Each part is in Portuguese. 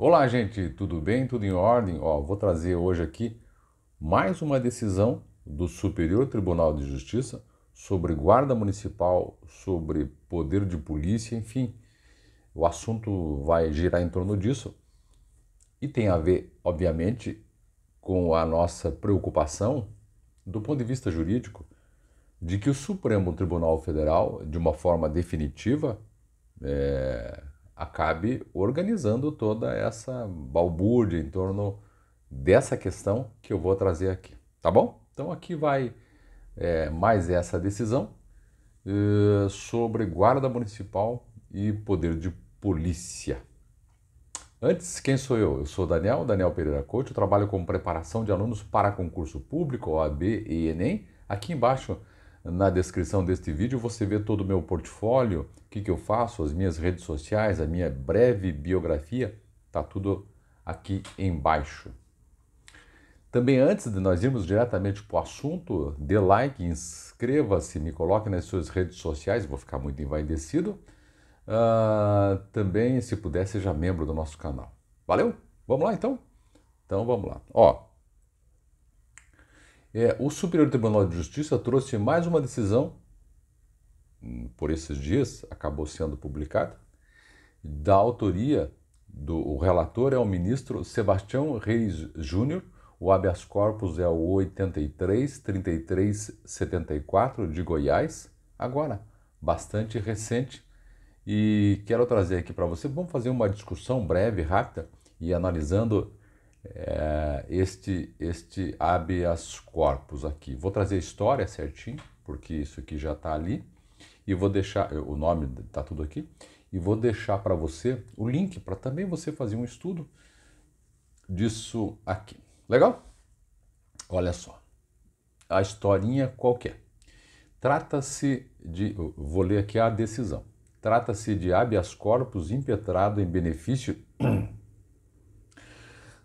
Olá, gente, tudo bem? Tudo em ordem? Ó, vou trazer hoje aqui mais uma decisão do Superior Tribunal de Justiça sobre guarda municipal, sobre poder de polícia, enfim. O assunto vai girar em torno disso e tem a ver, obviamente, com a nossa preocupação do ponto de vista jurídico de que o Supremo Tribunal Federal, de uma forma definitiva, é, acabe organizando toda essa balbúrdia em torno dessa questão que eu vou trazer aqui, tá bom? Então aqui vai é, mais essa decisão é, sobre guarda municipal e poder de polícia. Antes, quem sou eu? Eu sou Daniel, Daniel Pereira Couto, trabalho com preparação de alunos para concurso público, OAB e Enem. Aqui embaixo na descrição deste vídeo você vê todo o meu portfólio, o que, que eu faço, as minhas redes sociais, a minha breve biografia, está tudo aqui embaixo. Também antes de nós irmos diretamente para o assunto, dê like, inscreva-se, me coloque nas suas redes sociais, vou ficar muito envaidecido. Uh, também, se puder, seja membro do nosso canal. Valeu? Vamos lá então? Então vamos lá. Ó, é, o Superior Tribunal de Justiça trouxe mais uma decisão, hum, por esses dias, acabou sendo publicada, da autoria do o relator é o ministro Sebastião Reis Júnior, o habeas corpus é o 83-3374 de Goiás, agora, bastante recente. E quero trazer aqui para você, vamos fazer uma discussão breve, rápida, e analisando é, este, este habeas corpus aqui. Vou trazer a história certinho, porque isso aqui já está ali, e vou deixar, o nome está tudo aqui, e vou deixar para você o link para também você fazer um estudo disso aqui. Legal? Olha só, a historinha qualquer. Trata-se de, vou ler aqui a decisão. Trata-se de habeas corpus impetrado em benefício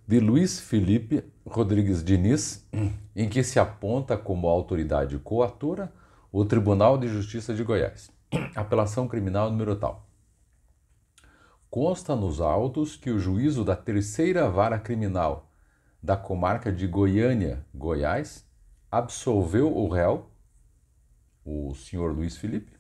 de Luiz Felipe Rodrigues Diniz, em que se aponta como autoridade coatora o Tribunal de Justiça de Goiás. Apelação criminal número tal. Consta nos autos que o juízo da terceira vara criminal da comarca de Goiânia, Goiás, absolveu o réu, o senhor Luiz Felipe,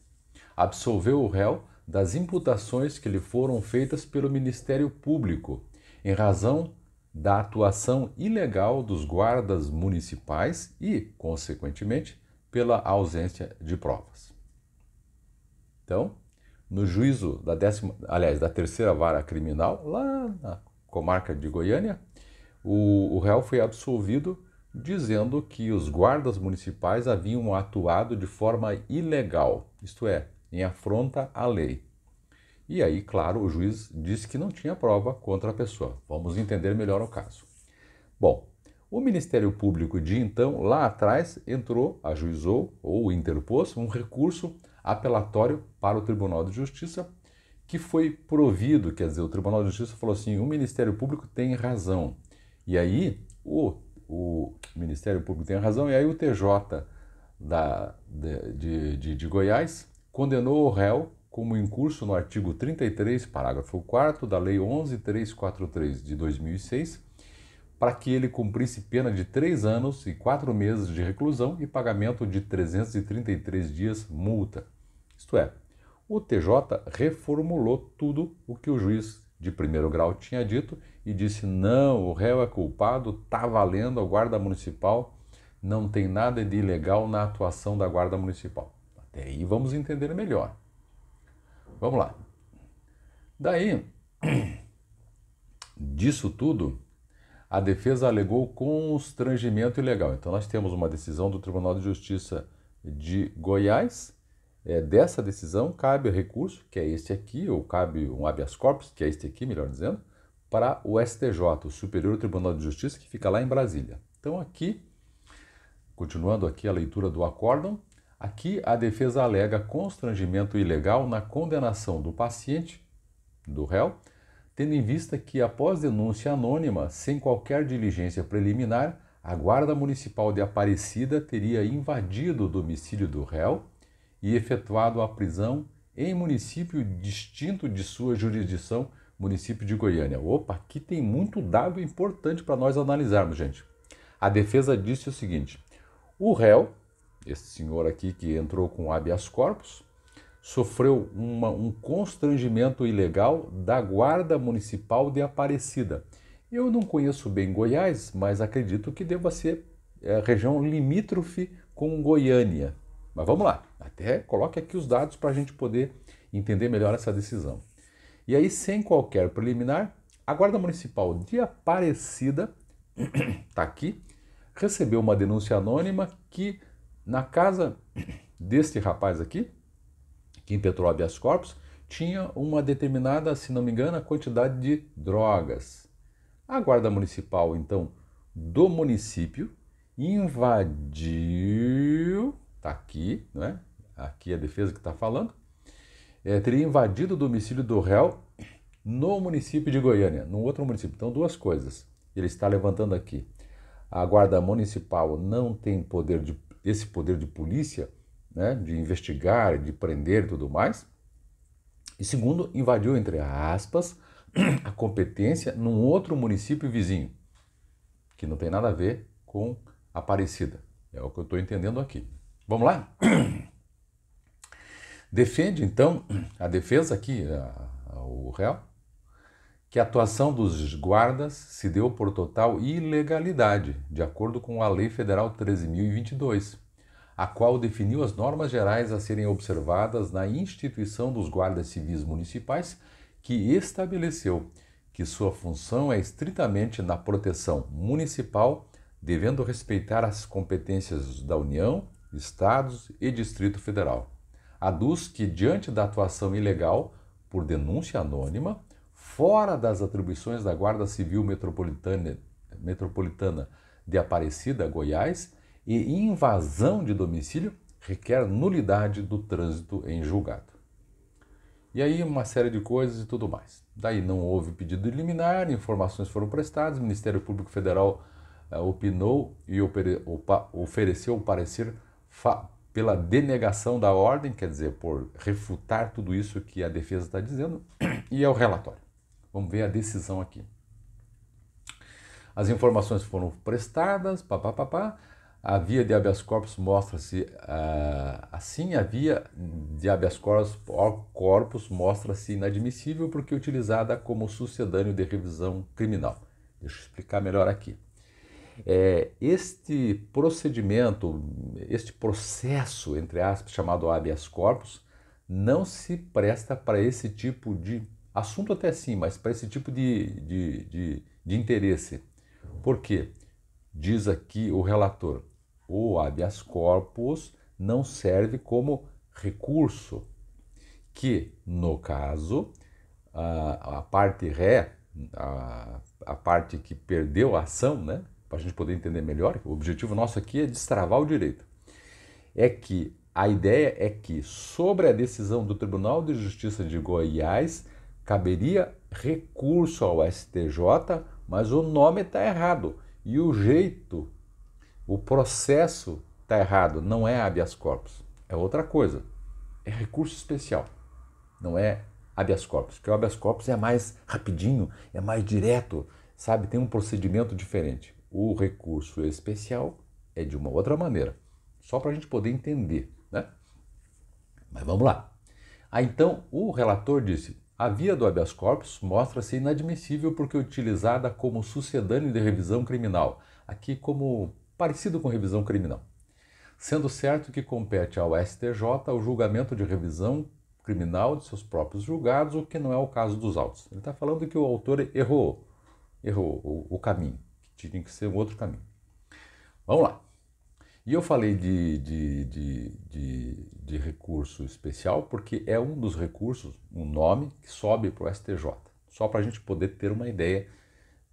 absolveu o réu das imputações que lhe foram feitas pelo Ministério Público, em razão da atuação ilegal dos guardas municipais e, consequentemente, pela ausência de provas. Então, no juízo da décima, aliás, da terceira vara criminal, lá na comarca de Goiânia, o, o réu foi absolvido dizendo que os guardas municipais haviam atuado de forma ilegal, isto é, em afronta à lei. E aí, claro, o juiz disse que não tinha prova contra a pessoa. Vamos entender melhor o caso. Bom, o Ministério Público de então, lá atrás, entrou, ajuizou ou interpôs um recurso apelatório para o Tribunal de Justiça que foi provido, quer dizer, o Tribunal de Justiça falou assim: o Ministério Público tem razão. E aí, o, o Ministério Público tem razão, e aí o TJ da, de, de, de Goiás condenou o réu como em curso no artigo 33, parágrafo 4 da Lei 11343 de 2006, para que ele cumprisse pena de 3 anos e 4 meses de reclusão e pagamento de 333 dias multa. Isto é, o TJ reformulou tudo o que o juiz de primeiro grau tinha dito e disse: não, o réu é culpado, está valendo a Guarda Municipal, não tem nada de ilegal na atuação da Guarda Municipal. Até aí vamos entender melhor. Vamos lá. Daí, disso tudo, a defesa alegou constrangimento ilegal. Então, nós temos uma decisão do Tribunal de Justiça de Goiás. É, dessa decisão, cabe recurso, que é este aqui, ou cabe um habeas corpus, que é este aqui, melhor dizendo, para o STJ, o Superior Tribunal de Justiça, que fica lá em Brasília. Então, aqui, continuando aqui a leitura do acórdão, Aqui, a defesa alega constrangimento ilegal na condenação do paciente, do réu, tendo em vista que, após denúncia anônima, sem qualquer diligência preliminar, a Guarda Municipal de Aparecida teria invadido o domicílio do réu e efetuado a prisão em município distinto de sua jurisdição, município de Goiânia. Opa, aqui tem muito dado importante para nós analisarmos, gente. A defesa disse o seguinte: o réu este senhor aqui que entrou com habeas corpus sofreu uma, um constrangimento ilegal da Guarda Municipal de Aparecida. Eu não conheço bem Goiás, mas acredito que deva ser é, região limítrofe com Goiânia. Mas vamos lá, até coloque aqui os dados para a gente poder entender melhor essa decisão. E aí, sem qualquer preliminar, a Guarda Municipal de Aparecida, está aqui, recebeu uma denúncia anônima que na casa deste rapaz aqui, que impetrou habeas corpus, tinha uma determinada, se não me engano, quantidade de drogas. A guarda municipal, então, do município, invadiu, tá aqui, né? Aqui é a defesa que está falando, é, teria invadido o domicílio do réu no município de Goiânia, num outro município. Então, duas coisas. Ele está levantando aqui. A guarda municipal não tem poder de esse poder de polícia, né, de investigar, de prender e tudo mais. E segundo, invadiu, entre aspas, a competência num outro município vizinho, que não tem nada a ver com Aparecida. É o que eu estou entendendo aqui. Vamos lá? Defende, então, a defesa aqui, a, a, o réu, que a atuação dos guardas se deu por total ilegalidade, de acordo com a Lei Federal 13.022, a qual definiu as normas gerais a serem observadas na instituição dos guardas civis municipais, que estabeleceu que sua função é estritamente na proteção municipal, devendo respeitar as competências da União, Estados e Distrito Federal. Aduz que, diante da atuação ilegal, por denúncia anônima, fora das atribuições da Guarda Civil Metropolitana, Metropolitana de Aparecida, Goiás, e invasão de domicílio requer nulidade do trânsito em julgado. E aí uma série de coisas e tudo mais. Daí não houve pedido de liminar, informações foram prestadas, o Ministério Público Federal uh, opinou e ofereceu o parecer pela denegação da ordem, quer dizer, por refutar tudo isso que a defesa está dizendo, e é o relatório. Vamos ver a decisão aqui. As informações foram prestadas, papapá. A via de habeas corpus mostra-se uh, assim, a via de habeas corpus mostra-se inadmissível porque utilizada como sucedâneo de revisão criminal. Deixa eu explicar melhor aqui. É, este procedimento, este processo, entre aspas, chamado habeas corpus, não se presta para esse tipo de Assunto até sim, mas para esse tipo de, de, de, de interesse. Por quê? Diz aqui o relator, o habeas corpus não serve como recurso, que, no caso, a, a parte ré, a, a parte que perdeu a ação, né? para a gente poder entender melhor, o objetivo nosso aqui é destravar o direito. É que a ideia é que, sobre a decisão do Tribunal de Justiça de Goiás, caberia recurso ao STJ, mas o nome está errado e o jeito, o processo está errado, não é habeas corpus, é outra coisa, é recurso especial, não é habeas corpus, porque o habeas corpus é mais rapidinho, é mais direto, sabe, tem um procedimento diferente. O recurso especial é de uma outra maneira, só para a gente poder entender, né? Mas vamos lá. Ah, então o relator disse: a via do habeas corpus mostra-se inadmissível porque utilizada como sucedâneo de revisão criminal, aqui como parecido com revisão criminal. Sendo certo que compete ao STJ o julgamento de revisão criminal de seus próprios julgados, o que não é o caso dos autos. Ele está falando que o autor errou, errou o, o caminho, que tinha que ser um outro caminho. Vamos lá. E eu falei de, de, de, de, de recurso especial porque é um dos recursos, um nome, que sobe para o STJ. Só para a gente poder ter uma ideia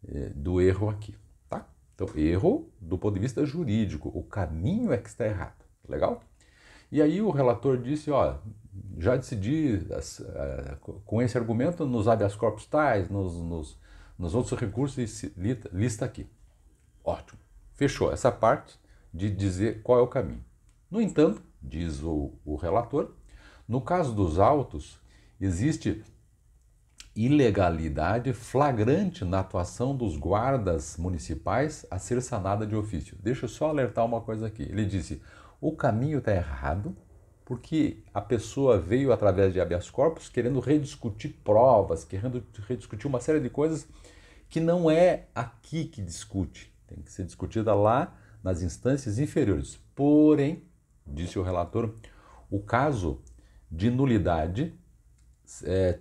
eh, do erro aqui. Tá? Então, erro do ponto de vista jurídico. O caminho é que está errado. Legal? E aí o relator disse, ó, já decidi com esse argumento nos habeas corpus tais, nos, nos, nos outros recursos, lista aqui. Ótimo. Fechou essa parte de dizer qual é o caminho. No entanto, diz o, o relator, no caso dos autos, existe ilegalidade flagrante na atuação dos guardas municipais a ser sanada de ofício. Deixa eu só alertar uma coisa aqui. Ele disse: o caminho está errado porque a pessoa veio através de habeas corpus querendo rediscutir provas, querendo rediscutir uma série de coisas que não é aqui que discute. Tem que ser discutida lá nas instâncias inferiores. Porém, disse o relator, o caso de nulidade, é,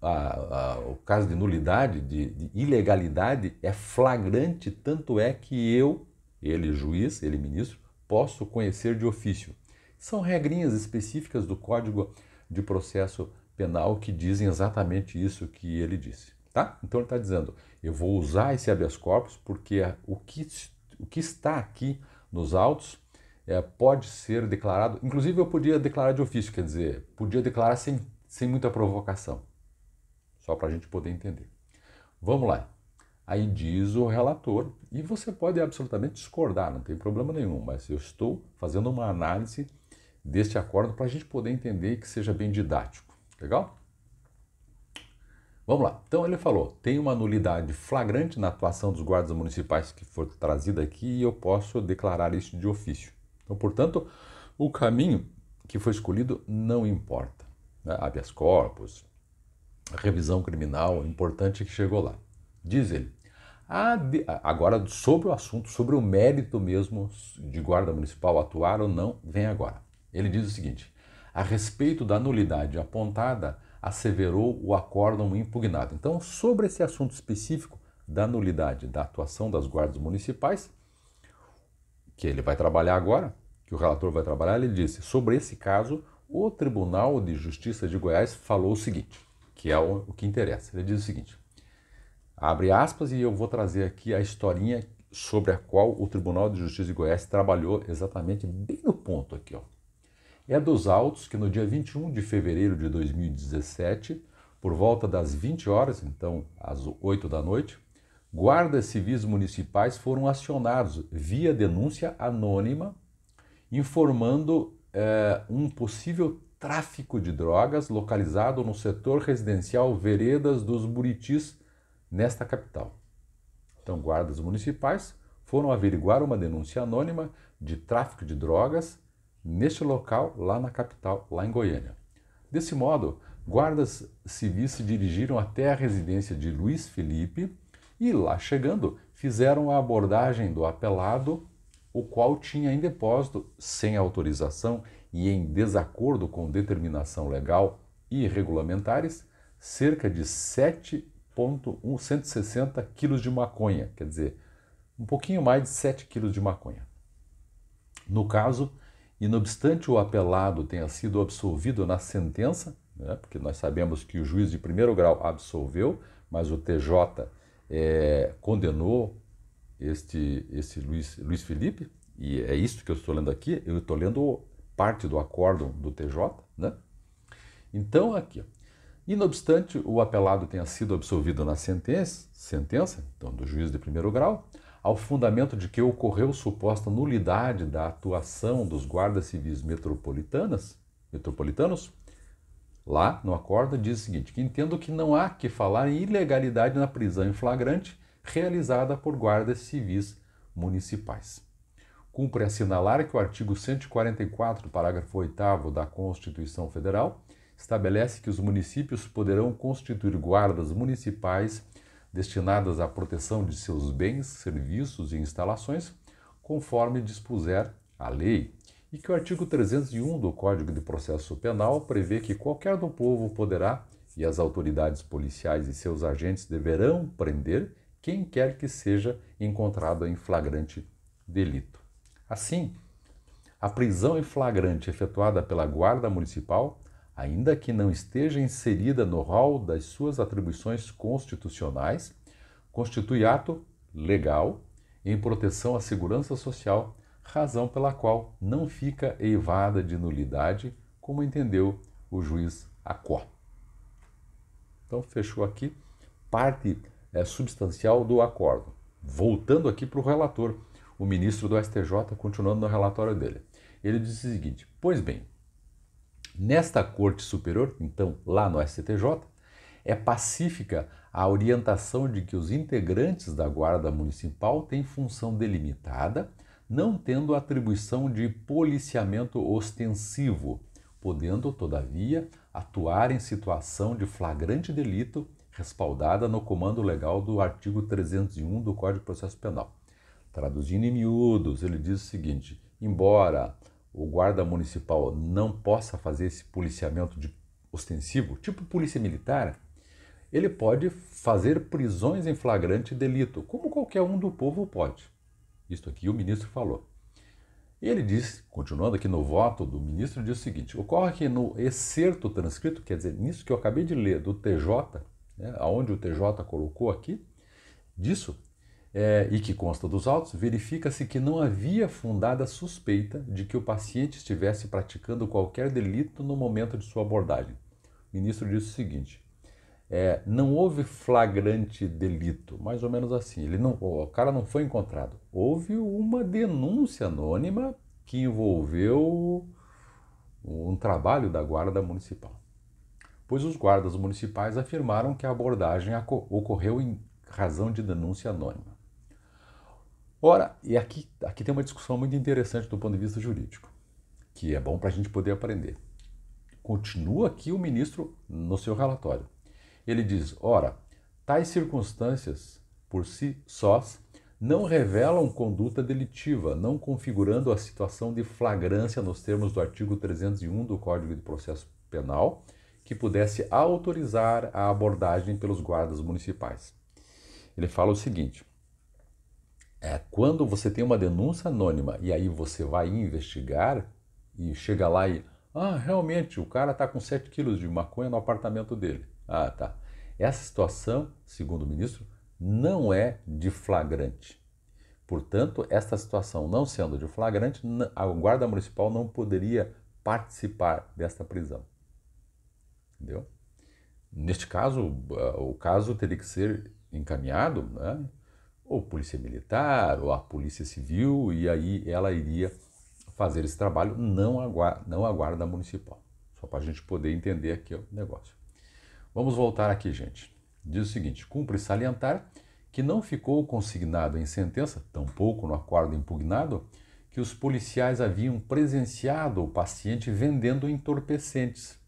a, a, o caso de nulidade, de, de ilegalidade, é flagrante, tanto é que eu, ele juiz, ele ministro, posso conhecer de ofício. São regrinhas específicas do Código de Processo Penal que dizem exatamente isso que ele disse. Tá? Então ele está dizendo, eu vou usar esse habeas corpus porque o que se o que está aqui nos autos é, pode ser declarado. Inclusive, eu podia declarar de ofício, quer dizer, podia declarar sem, sem muita provocação, só para a gente poder entender. Vamos lá. Aí diz o relator, e você pode absolutamente discordar, não tem problema nenhum, mas eu estou fazendo uma análise deste acordo para a gente poder entender e que seja bem didático. Legal? Vamos lá. Então ele falou: tem uma nulidade flagrante na atuação dos guardas municipais que for trazida aqui e eu posso declarar isso de ofício. Então, portanto, o caminho que foi escolhido não importa. Né? Habeas corpus, revisão criminal, o importante é que chegou lá. Diz ele. Agora, sobre o assunto, sobre o mérito mesmo de guarda municipal atuar ou não, vem agora. Ele diz o seguinte: a respeito da nulidade apontada asseverou o acórdão impugnado. Então, sobre esse assunto específico da nulidade da atuação das guardas municipais, que ele vai trabalhar agora, que o relator vai trabalhar, ele disse: sobre esse caso, o Tribunal de Justiça de Goiás falou o seguinte, que é o, que interessa. Ele diz o seguinte: abre aspas e eu vou trazer aqui a historinha sobre a qual o Tribunal de Justiça de Goiás trabalhou exatamente bem no ponto aqui, ó é dos autos que no dia 21 de fevereiro de 2017, por volta das 20 horas, então às 8 da noite, guardas civis municipais foram acionados via denúncia anônima, informando eh, um possível tráfico de drogas localizado no setor residencial Veredas dos Buritis, nesta capital. Então, guardas municipais foram averiguar uma denúncia anônima de tráfico de drogas neste local, lá na capital, lá em Goiânia. Desse modo, guardas civis se dirigiram até a residência de Luiz Felipe e, lá chegando, fizeram a abordagem do apelado, o qual tinha em depósito, sem autorização e em desacordo com determinação legal e regulamentares, cerca de 7,160 quilos de maconha, quer dizer, um pouquinho mais de 7 quilos de maconha. No caso, e não obstante o apelado tenha sido absolvido na sentença, né, porque nós sabemos que o juiz de primeiro grau absolveu, mas o TJ é, eh, condenou este, este Luiz, Luiz Felipe, e é isso que eu estou lendo aqui, eu estou lendo parte do acórdão do TJ, né? Então, aqui, inobstante E, não obstante o apelado tenha sido absolvido na sentença, sentença, então do juiz de primeiro grau, ao fundamento de que ocorreu suposta nulidade da atuação dos guardas civis metropolitanas, metropolitanos, lá no acordo diz o seguinte: que entendo que não há que falar em ilegalidade na prisão em flagrante realizada por guardas civis municipais. Cumpre assinalar que o artigo 144, parágrafo 8 da Constituição Federal estabelece que os municípios poderão constituir guardas municipais destinadas à proteção de seus bens, serviços e instalações, conforme dispuser a lei, e que o artigo 301 do Código de Processo Penal prevê que qualquer do povo poderá e as autoridades policiais e seus agentes deverão prender quem quer que seja encontrado em flagrante delito. Assim, a prisão em flagrante efetuada pela Guarda Municipal ainda que não esteja inserida no rol das suas atribuições constitucionais, constitui ato legal em proteção à segurança social, razão pela qual não fica eivada de nulidade, como entendeu o juiz Acó. Então, fechou aqui parte é, substancial do acordo. Voltando aqui para o relator, o ministro do STJ, continuando no relatório dele. Ele disse o seguinte: Pois bem, Nesta Corte Superior, então lá no STJ, é pacífica a orientação de que os integrantes da Guarda Municipal têm função delimitada, não tendo atribuição de policiamento ostensivo, podendo, todavia, atuar em situação de flagrante delito respaldada no comando legal do artigo 301 do Código de Processo Penal. Traduzindo em miúdos, ele diz o seguinte: embora o guarda municipal não possa fazer esse policiamento de ostensivo, tipo polícia militar, ele pode fazer prisões em flagrante delito, como qualquer um do povo pode. Isto aqui o ministro falou. Ele diz, continuando aqui no voto do ministro, diz o seguinte: ocorre que no excerto transcrito, quer dizer, nisso que eu acabei de ler do TJ, né, aonde o TJ colocou aqui, disso é, e que consta dos autos, verifica-se que não havia fundada suspeita de que o paciente estivesse praticando qualquer delito no momento de sua abordagem. O ministro disse o seguinte: é, não houve flagrante delito, mais ou menos assim. Ele não, o cara não foi encontrado. Houve uma denúncia anônima que envolveu um trabalho da guarda municipal. Pois os guardas municipais afirmaram que a abordagem ocorreu em razão de denúncia anônima. Ora, e aqui, aqui tem uma discussão muito interessante do ponto de vista jurídico, que é bom para a gente poder aprender. Continua aqui o ministro no seu relatório. Ele diz: ora, tais circunstâncias, por si sós, não revelam conduta delitiva, não configurando a situação de flagrância nos termos do artigo 301 do Código de Processo Penal, que pudesse autorizar a abordagem pelos guardas municipais. Ele fala o seguinte: é quando você tem uma denúncia anônima e aí você vai investigar e chega lá e. Ah, realmente, o cara está com 7 quilos de maconha no apartamento dele. Ah, tá. Essa situação, segundo o ministro, não é de flagrante. Portanto, esta situação não sendo de flagrante, a guarda municipal não poderia participar desta prisão. Entendeu? Neste caso, o caso teria que ser encaminhado, né? ou polícia militar, ou a polícia civil, e aí ela iria fazer esse trabalho, não a guarda, não a guarda municipal. Só para a gente poder entender aqui o negócio. Vamos voltar aqui, gente. Diz o seguinte: cumpre salientar que não ficou consignado em sentença, tampouco no acordo impugnado, que os policiais haviam presenciado o paciente vendendo entorpecentes,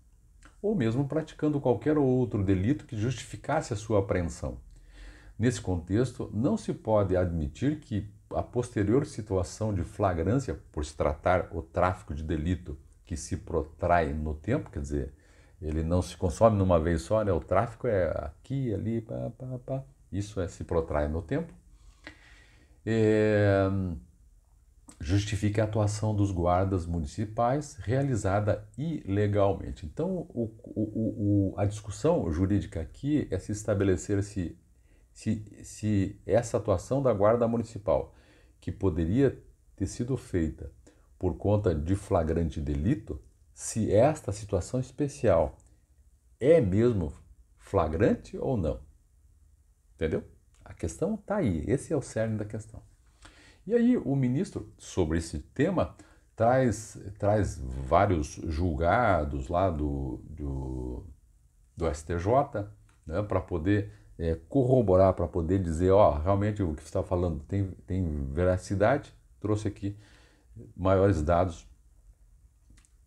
ou mesmo praticando qualquer outro delito que justificasse a sua apreensão. Nesse contexto, não se pode admitir que a posterior situação de flagrância, por se tratar o tráfico de delito que se protrai no tempo, quer dizer, ele não se consome numa vez só, né? o tráfico é aqui, ali, pá, pá, pá. isso é, se protrai no tempo, é, justifica a atuação dos guardas municipais realizada ilegalmente. Então, o, o, o, a discussão jurídica aqui é se estabelecer se se, se essa atuação da Guarda Municipal, que poderia ter sido feita por conta de flagrante delito, se esta situação especial é mesmo flagrante ou não. Entendeu? A questão está aí, esse é o cerne da questão. E aí o ministro, sobre esse tema, traz, traz vários julgados lá do, do, do STJ né, para poder é, corroborar, para poder dizer, ó, realmente o que você está falando tem, tem veracidade, trouxe aqui maiores dados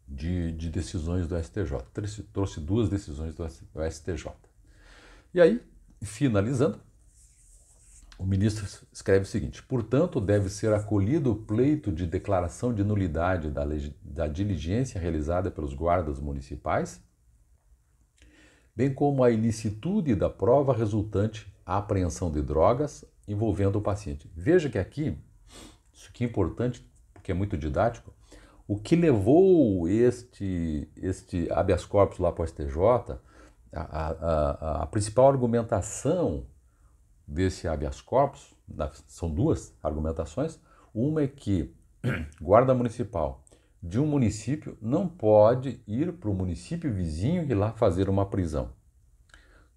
de, de decisões do STJ. Trouxe, trouxe duas decisões do STJ. E aí, finalizando, o ministro escreve o seguinte: portanto, deve ser acolhido o pleito de declaração de nulidade da, da diligência realizada pelos guardas municipais bem como a ilicitude da prova resultante à apreensão de drogas envolvendo o paciente. Veja que aqui, isso que é importante, porque é muito didático, o que levou este, este habeas corpus lá para o STJ, a, a, a, a principal argumentação desse habeas corpus, são duas argumentações, uma é que guarda municipal de um município não pode ir para o município vizinho e lá fazer uma prisão.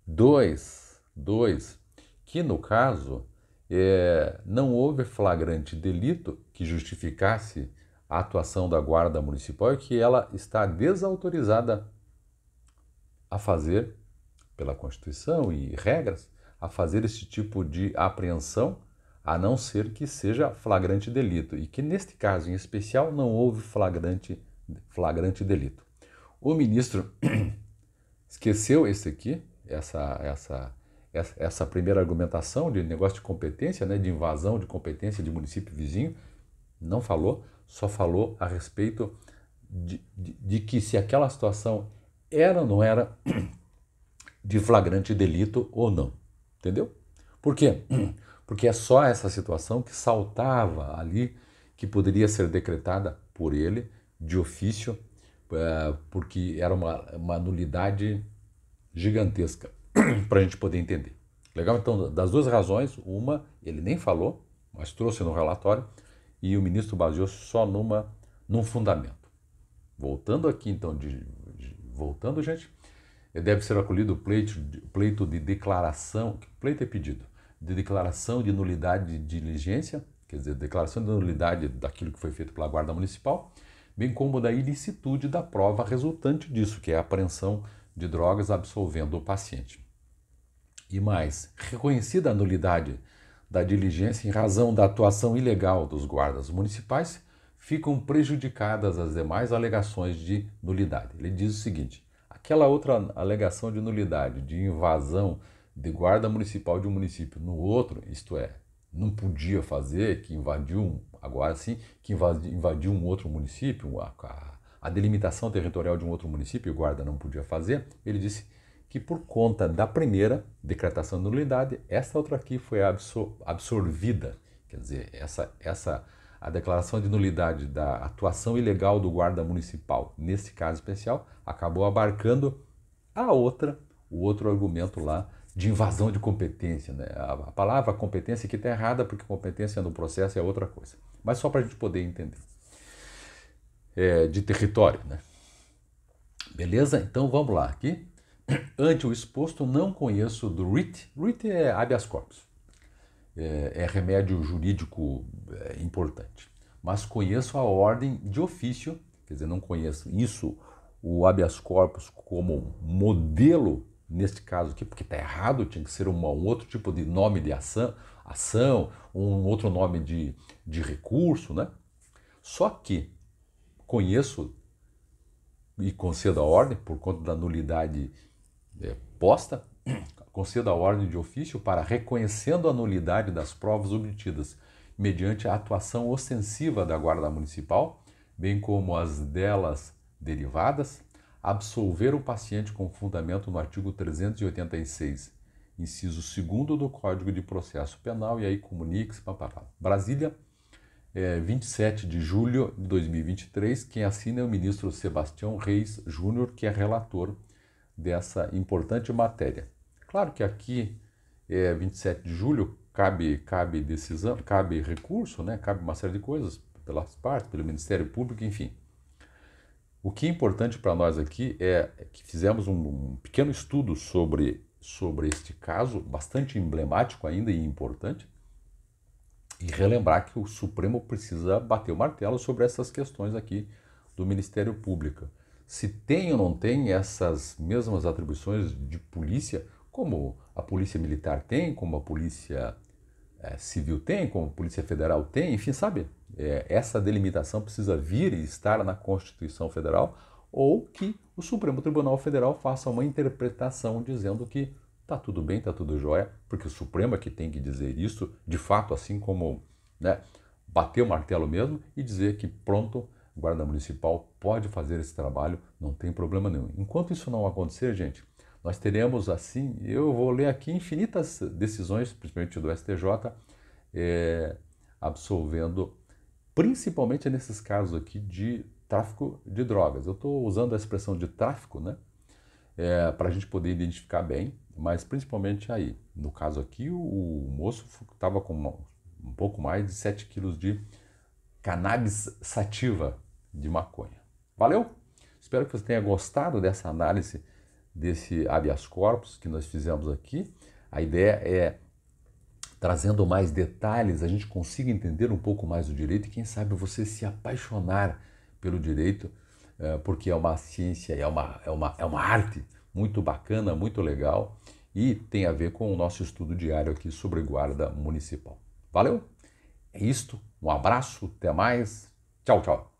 Dois, dois, que no caso é, não houve flagrante delito que justificasse a atuação da Guarda Municipal e que ela está desautorizada a fazer, pela Constituição e regras, a fazer esse tipo de apreensão a não ser que seja flagrante delito, e que neste caso em especial não houve flagrante, flagrante delito. O ministro esqueceu esse aqui, essa, essa, essa primeira argumentação de negócio de competência, né, de invasão de competência de município vizinho, não falou, só falou a respeito de, de, de que se aquela situação era ou não era de flagrante delito ou não. Entendeu? Por quê? Porque é só essa situação que saltava ali, que poderia ser decretada por ele, de ofício, eh, porque era uma, uma nulidade gigantesca para a gente poder entender. Legal? Então, das duas razões, uma, ele nem falou, mas trouxe no relatório, e o ministro baseou-se só numa, num fundamento. Voltando aqui, então, de, de, voltando, gente, deve ser acolhido o pleito, pleito de declaração, pleito é pedido, de declaração de nulidade de diligência, quer dizer, declaração de nulidade daquilo que foi feito pela Guarda Municipal, bem como da ilicitude da prova resultante disso, que é a apreensão de drogas absolvendo o paciente. E mais, reconhecida a nulidade da diligência em razão da atuação ilegal dos guardas municipais, ficam prejudicadas as demais alegações de nulidade. Ele diz o seguinte: aquela outra alegação de nulidade, de invasão de guarda municipal de um município no outro, isto é, não podia fazer, que invadiu, agora sim, que invadiu um outro município, a, a, a delimitação territorial de um outro município, o guarda não podia fazer, ele disse que por conta da primeira decretação de nulidade, essa outra aqui foi absor absorvida. Quer dizer, essa, essa a declaração de nulidade da atuação ilegal do guarda municipal, nesse caso especial, acabou abarcando a outra, o outro argumento lá de invasão de competência. Né? A, palavra competência aqui está errada, porque competência no processo é outra coisa. Mas só para a gente poder entender. É, de território, né? Beleza? Então vamos lá aqui. Ante o exposto, não conheço do RIT. RIT é habeas corpus. É, é remédio jurídico é, importante. Mas conheço a ordem de ofício, quer dizer, não conheço isso, o habeas corpus como modelo neste caso aqui, porque está errado, tinha que ser uma, um outro tipo de nome de ação, ação um outro nome de, de recurso, né? Só que conheço e concedo a ordem, por conta da nulidade é, posta, concedo a ordem de ofício para, reconhecendo a nulidade das provas obtidas mediante a atuação ostensiva da Guarda Municipal, bem como as delas derivadas, absolver o paciente com fundamento no artigo 386, inciso 2 do Código de Processo Penal, e aí comunique-se. Brasília, é, 27 de julho de 2023. Quem assina é o ministro Sebastião Reis Júnior, que é relator dessa importante matéria. Claro que aqui, é, 27 de julho, cabe, cabe decisão, cabe recurso, né? cabe uma série de coisas pelas partes, pelo Ministério Público, enfim. O que é importante para nós aqui é que fizemos um, um, pequeno estudo sobre, sobre este caso, bastante emblemático ainda e importante, e relembrar que o Supremo precisa bater o martelo sobre essas questões aqui do Ministério Público. Se tem ou não tem essas mesmas atribuições de polícia, como a polícia militar tem, como a polícia é, civil tem, como Polícia Federal tem, enfim, sabe? É, essa delimitação precisa vir e estar na Constituição Federal ou que o Supremo Tribunal Federal faça uma interpretação dizendo que tá tudo bem, tá tudo jóia, porque o Supremo é que tem que dizer isso, de fato, assim como né, bater o martelo mesmo e dizer que pronto, Guarda Municipal pode fazer esse trabalho, não tem problema nenhum. Enquanto isso não acontecer, gente, nós teremos assim, eu vou ler aqui infinitas decisões, principalmente do STJ, é, absolvendo, principalmente nesses casos aqui de tráfico de drogas. Eu estou usando a expressão de tráfico, né? É, para a gente poder identificar bem, mas principalmente aí. No caso aqui, o, o moço estava com uma, um pouco mais de 7 quilos de cannabis sativa de maconha. Valeu? Espero que você tenha gostado dessa análise desse habeas corpus que nós fizemos aqui. A ideia é, trazendo mais detalhes, a gente consiga entender um pouco mais o direito e, quem sabe, você se apaixonar pelo direito, eh, porque é uma ciência, é uma, é uma, é uma arte muito bacana, muito legal e tem a ver com o nosso estudo diário aqui sobre guarda municipal. Valeu? É isto, um abraço, até mais, tchau, tchau.